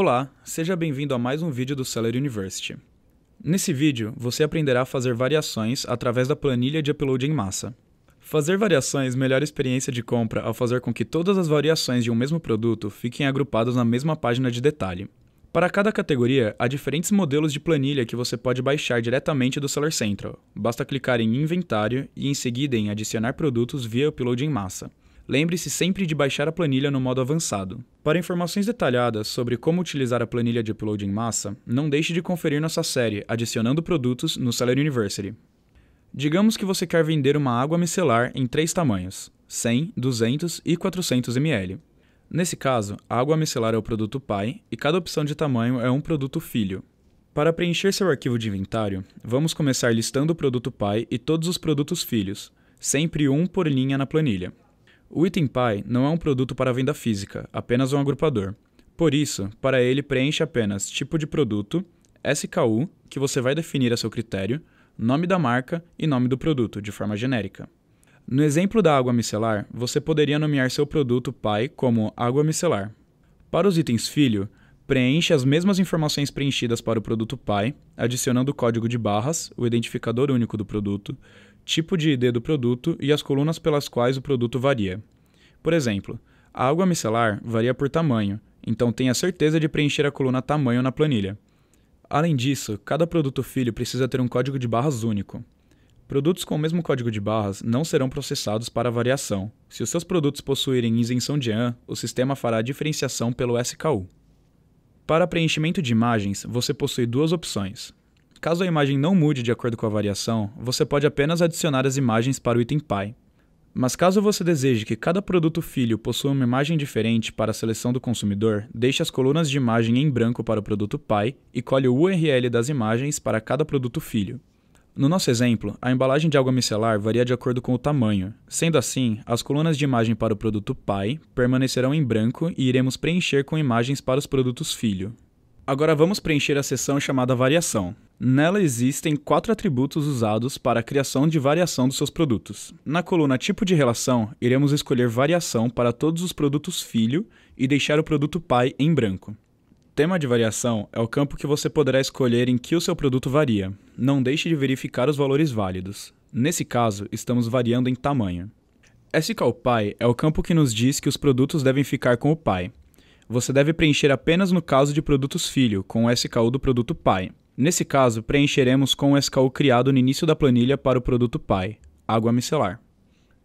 Olá, seja bem-vindo a mais um vídeo do Seller University. Nesse vídeo, você aprenderá a fazer variações através da planilha de upload em massa. Fazer variações melhora a experiência de compra ao fazer com que todas as variações de um mesmo produto fiquem agrupadas na mesma página de detalhe. Para cada categoria, há diferentes modelos de planilha que você pode baixar diretamente do Seller Central. Basta clicar em Inventário e em seguida em Adicionar produtos via upload em massa lembre-se sempre de baixar a planilha no modo avançado. Para informações detalhadas sobre como utilizar a planilha de upload em massa, não deixe de conferir nossa série Adicionando Produtos no Seller University. Digamos que você quer vender uma água micelar em três tamanhos: 100, 200 e 400 ml. Nesse caso, a água micelar é o produto pai e cada opção de tamanho é um produto filho. Para preencher seu arquivo de inventário, vamos começar listando o produto pai e todos os produtos filhos, sempre um por linha na planilha. O item pai não é um produto para venda física, apenas um agrupador. Por isso, para ele preenche apenas tipo de produto, SKU, que você vai definir a seu critério, nome da marca e nome do produto, de forma genérica. No exemplo da água micelar, você poderia nomear seu produto pai como água micelar. Para os itens filho, preenche as mesmas informações preenchidas para o produto pai, adicionando o código de barras, o identificador único do produto, tipo de ID do produto e as colunas pelas quais o produto varia. Por exemplo, a água micelar varia por tamanho, então tenha certeza de preencher a coluna tamanho na planilha. Além disso, cada produto filho precisa ter um código de barras único. Produtos com o mesmo código de barras não serão processados para variação. Se os seus produtos possuírem isenção de AN, o sistema fará a diferenciação pelo SKU. Para preenchimento de imagens, você possui duas opções: Caso a imagem não mude de acordo com a variação, você pode apenas adicionar as imagens para o item pai. Mas caso você deseje que cada produto filho possua uma imagem diferente para a seleção do consumidor, deixe as colunas de imagem em branco para o produto pai e colhe o URL das imagens para cada produto filho. No nosso exemplo, a embalagem de água micelar varia de acordo com o tamanho. Sendo assim, as colunas de imagem para o produto pai permanecerão em branco e iremos preencher com imagens para os produtos filho. Agora vamos preencher a seção chamada variação. Nela existem quatro atributos usados para a criação de variação dos seus produtos. Na coluna tipo de relação, iremos escolher variação para todos os produtos filho e deixar o produto pai em branco. Tema de variação é o campo que você poderá escolher em que o seu produto varia. Não deixe de verificar os valores válidos. Nesse caso, estamos variando em tamanho. SCalPy é o campo que nos diz que os produtos devem ficar com o pai, você deve preencher apenas no caso de produtos filho, com o SKU do produto pai. Nesse caso, preencheremos com o SKU criado no início da planilha para o produto pai, água micelar.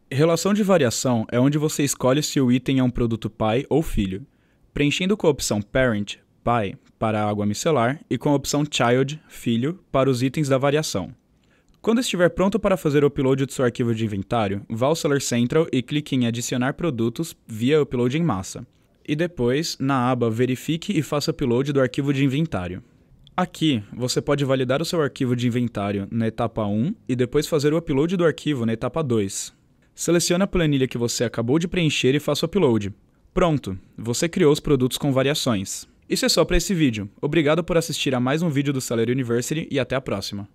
Relação de variação é onde você escolhe se o item é um produto pai ou filho. Preenchendo com a opção parent, pai, para a água micelar e com a opção child, filho, para os itens da variação. Quando estiver pronto para fazer o upload do seu arquivo de inventário, vá ao Seller Central e clique em Adicionar produtos via upload em massa e depois, na aba Verifique e faça upload do arquivo de inventário. Aqui, você pode validar o seu arquivo de inventário na etapa 1 e depois fazer o upload do arquivo na etapa 2. Selecione a planilha que você acabou de preencher e faça o upload. Pronto, você criou os produtos com variações. Isso é só para esse vídeo. Obrigado por assistir a mais um vídeo do Salary University e até a próxima.